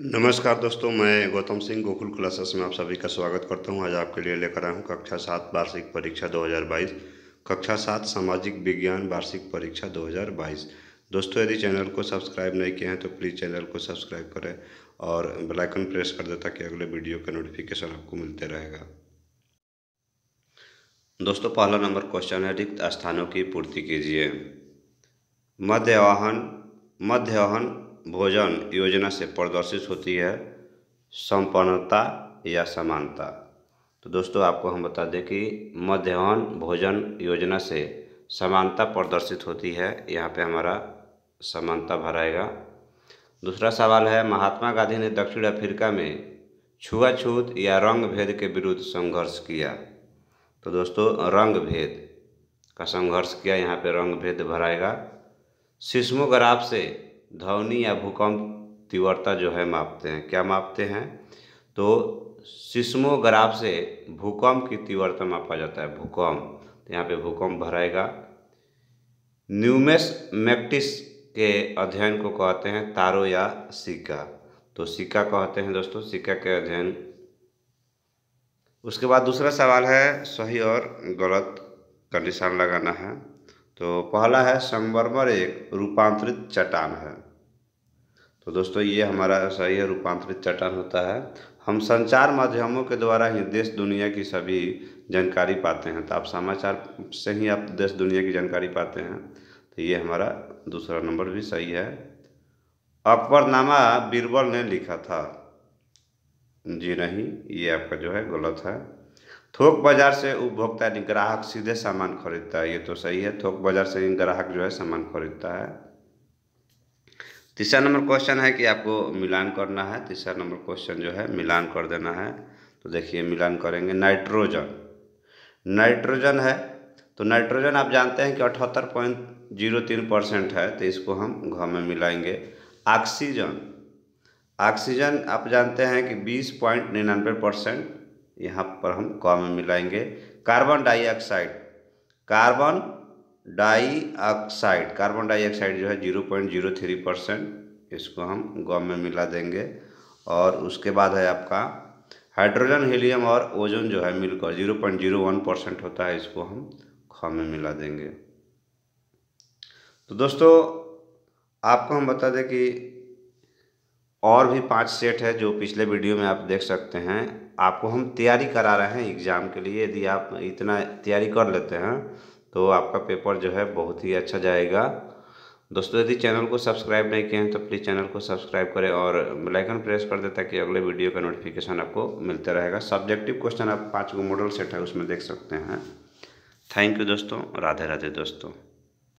नमस्कार दोस्तों मैं गौतम सिंह गोकुल क्लासेस में आप सभी का स्वागत करता हूं आज आपके लिए लेकर आया हूं कक्षा सात वार्षिक परीक्षा 2022 कक्षा सात सामाजिक विज्ञान वार्षिक परीक्षा 2022 दोस्तों यदि चैनल को सब्सक्राइब नहीं किया है तो प्लीज़ चैनल को सब्सक्राइब करें और बेलाइकन प्रेस कर दें ताकि अगले वीडियो का नोटिफिकेशन आपको मिलते रहेगा दोस्तों पहला नंबर क्वेश्चन है रिक्त स्थानों की पूर्ति कीजिए मध्य आह्वान मध्य आह्वान भोजन योजना से प्रदर्शित होती है संपन्नता या समानता तो दोस्तों आपको हम बता दें कि मध्याह्न भोजन योजना से समानता प्रदर्शित होती है यहाँ पे हमारा समानता भराएगा दूसरा सवाल है महात्मा गांधी ने दक्षिण अफ्रीका में छुआछूत या रंग भेद के विरुद्ध संघर्ष किया तो दोस्तों रंग भेद का संघर्ष किया यहाँ पे रंग भेद भराएगा सिस्मोग्राफ से ध्वनि या भूकंप तीव्रता जो है मापते हैं क्या मापते हैं तो सिस्मोग्राफ से भूकंप की तीव्रता मापा जाता है भूकंप तो यहाँ पे भूकंप भराएगा न्यूमेस मैक्टिस के अध्ययन को कहते हैं तारो या सिक्का तो सिक्का कहते हैं दोस्तों सिक्का के अध्ययन उसके बाद दूसरा सवाल है सही और गलत कंडीशन लगाना है तो पहला है संगमरमर एक रूपांतरित चट्टान है तो दोस्तों ये हमारा सही है रूपांतरित चट्टान होता है हम संचार माध्यमों के द्वारा ही देश दुनिया की सभी जानकारी पाते हैं तो आप समाचार से ही आप देश दुनिया की जानकारी पाते हैं तो ये हमारा दूसरा नंबर भी सही है अकबरनामा बीरबल ने लिखा था जी नहीं ये आपका जो है गलत है थोक बाज़ार से उपभोक्ता यानी ग्राहक सीधे सामान खरीदता है ये तो सही है थोक बाज़ार से ही ग्राहक जो है सामान खरीदता है तीसरा नंबर क्वेश्चन है कि आपको मिलान करना है तीसरा नंबर क्वेश्चन जो है मिलान कर देना है तो देखिए मिलान करेंगे नाइट्रोजन नाइट्रोजन है तो नाइट्रोजन आप जानते हैं कि अठहत्तर पॉइंट जीरो तीन परसेंट है तो इसको हम घर में मिलाएंगे ऑक्सीजन ऑक्सीजन आप जानते हैं कि बीस पॉइंट निन्यानवे परसेंट यहाँ पर हम कॉ में मिलाएंगे carbon dioxide carbon dioxide carbon dioxide जो है zero point zero three percent इसको हम गॉ में मिला देंगे और उसके बाद है आपका हाइड्रोजन हीलियम और ओजोन जो है मिलकर zero point zero one percent होता है इसको हम ख में मिला देंगे तो दोस्तों आपको हम बता दें कि और भी पाँच सेट है जो पिछले वीडियो में आप देख सकते हैं आपको हम तैयारी करा रहे हैं एग्ज़ाम के लिए यदि आप इतना तैयारी कर लेते हैं तो आपका पेपर जो है बहुत ही अच्छा जाएगा दोस्तों यदि चैनल को सब्सक्राइब नहीं किए हैं तो प्लीज़ चैनल को सब्सक्राइब करें और बेलाइकन प्रेस कर दें ताकि अगले वीडियो का नोटिफिकेशन आपको मिलता रहेगा सब्जेक्टिव क्वेश्चन आप पाँच गो मॉडल सेट है उसमें देख सकते हैं थैंक यू दोस्तों राधे राधे दोस्तों